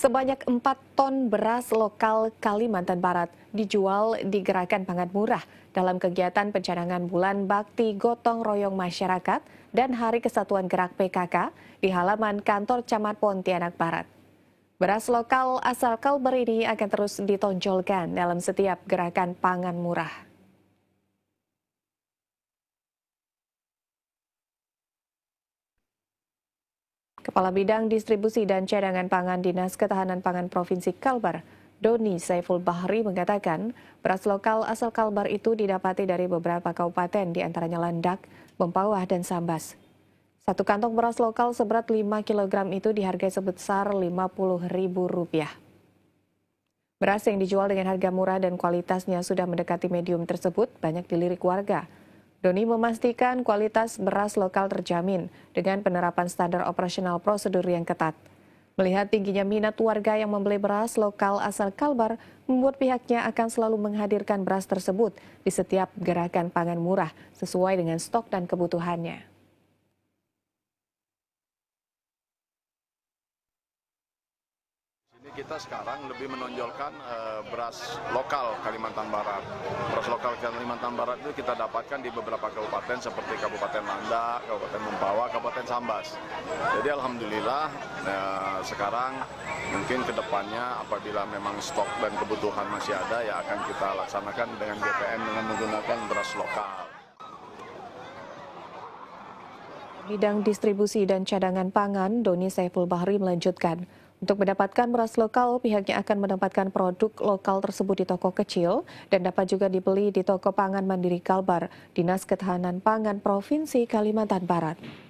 Sebanyak 4 ton beras lokal Kalimantan Barat dijual di Gerakan Pangan Murah dalam kegiatan pencanangan bulan bakti gotong royong masyarakat dan Hari Kesatuan Gerak PKK di halaman kantor Camat Pontianak Barat. Beras lokal asal Kalbar ini akan terus ditonjolkan dalam setiap gerakan pangan murah. Kepala Bidang Distribusi dan Cadangan Pangan Dinas Ketahanan Pangan Provinsi Kalbar, Doni Saiful Bahri mengatakan, beras lokal asal Kalbar itu didapati dari beberapa kabupaten di antaranya Landak, Mempawah, dan Sambas. Satu kantong beras lokal seberat 5 kg itu dihargai sebesar Rp50.000. Beras yang dijual dengan harga murah dan kualitasnya sudah mendekati medium tersebut banyak dilirik warga. Doni memastikan kualitas beras lokal terjamin dengan penerapan standar operasional prosedur yang ketat. Melihat tingginya minat warga yang membeli beras lokal asal Kalbar, membuat pihaknya akan selalu menghadirkan beras tersebut di setiap gerakan pangan murah sesuai dengan stok dan kebutuhannya. kita sekarang lebih menonjolkan eh, beras lokal Kalimantan Barat. Beras lokal Kalimantan Barat itu kita dapatkan di beberapa kabupaten seperti Kabupaten Landa, Kabupaten Mempawah, Kabupaten Sambas. Jadi alhamdulillah eh, sekarang mungkin kedepannya apabila memang stok dan kebutuhan masih ada ya akan kita laksanakan dengan GPM dengan menggunakan beras lokal. Bidang distribusi dan cadangan pangan, Doni Saiful Bahri melanjutkan. Untuk mendapatkan beras lokal, pihaknya akan mendapatkan produk lokal tersebut di toko kecil dan dapat juga dibeli di toko pangan Mandiri Kalbar, Dinas Ketahanan Pangan Provinsi Kalimantan Barat.